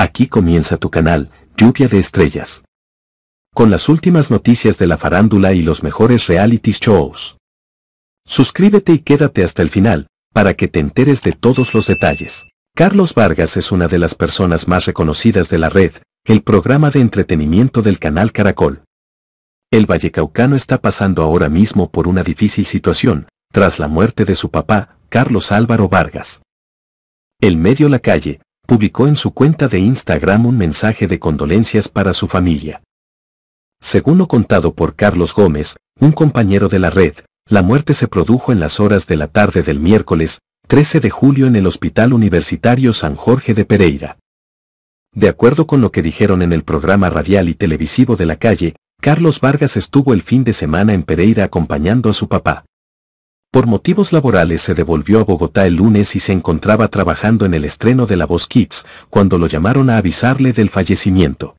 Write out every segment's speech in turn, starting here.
Aquí comienza tu canal, Lluvia de Estrellas. Con las últimas noticias de la farándula y los mejores reality shows. Suscríbete y quédate hasta el final, para que te enteres de todos los detalles. Carlos Vargas es una de las personas más reconocidas de la red, el programa de entretenimiento del canal Caracol. El vallecaucano está pasando ahora mismo por una difícil situación, tras la muerte de su papá, Carlos Álvaro Vargas. El medio La Calle, publicó en su cuenta de Instagram un mensaje de condolencias para su familia. Según lo contado por Carlos Gómez, un compañero de la red, la muerte se produjo en las horas de la tarde del miércoles, 13 de julio en el Hospital Universitario San Jorge de Pereira. De acuerdo con lo que dijeron en el programa radial y televisivo de la calle, Carlos Vargas estuvo el fin de semana en Pereira acompañando a su papá. Por motivos laborales se devolvió a Bogotá el lunes y se encontraba trabajando en el estreno de La Voz Kids, cuando lo llamaron a avisarle del fallecimiento.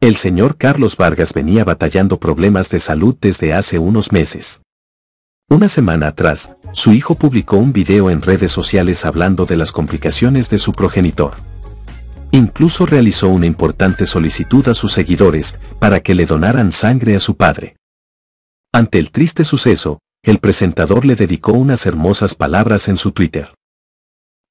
El señor Carlos Vargas venía batallando problemas de salud desde hace unos meses. Una semana atrás, su hijo publicó un video en redes sociales hablando de las complicaciones de su progenitor. Incluso realizó una importante solicitud a sus seguidores para que le donaran sangre a su padre. Ante el triste suceso, el presentador le dedicó unas hermosas palabras en su Twitter.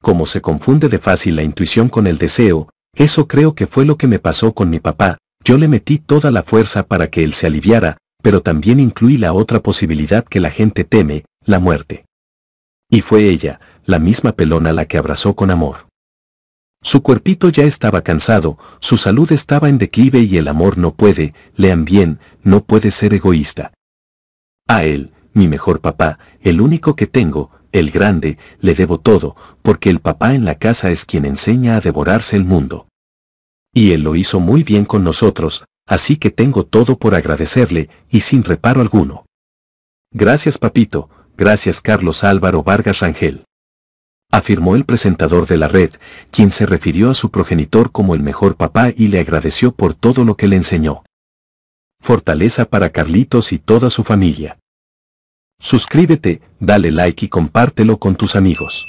Como se confunde de fácil la intuición con el deseo, eso creo que fue lo que me pasó con mi papá, yo le metí toda la fuerza para que él se aliviara, pero también incluí la otra posibilidad que la gente teme, la muerte. Y fue ella, la misma pelona la que abrazó con amor. Su cuerpito ya estaba cansado, su salud estaba en declive y el amor no puede, lean bien, no puede ser egoísta. A él, mi mejor papá, el único que tengo, el grande, le debo todo, porque el papá en la casa es quien enseña a devorarse el mundo. Y él lo hizo muy bien con nosotros, así que tengo todo por agradecerle, y sin reparo alguno. Gracias papito, gracias Carlos Álvaro Vargas Rangel. Afirmó el presentador de la red, quien se refirió a su progenitor como el mejor papá y le agradeció por todo lo que le enseñó. Fortaleza para Carlitos y toda su familia. Suscríbete, dale like y compártelo con tus amigos.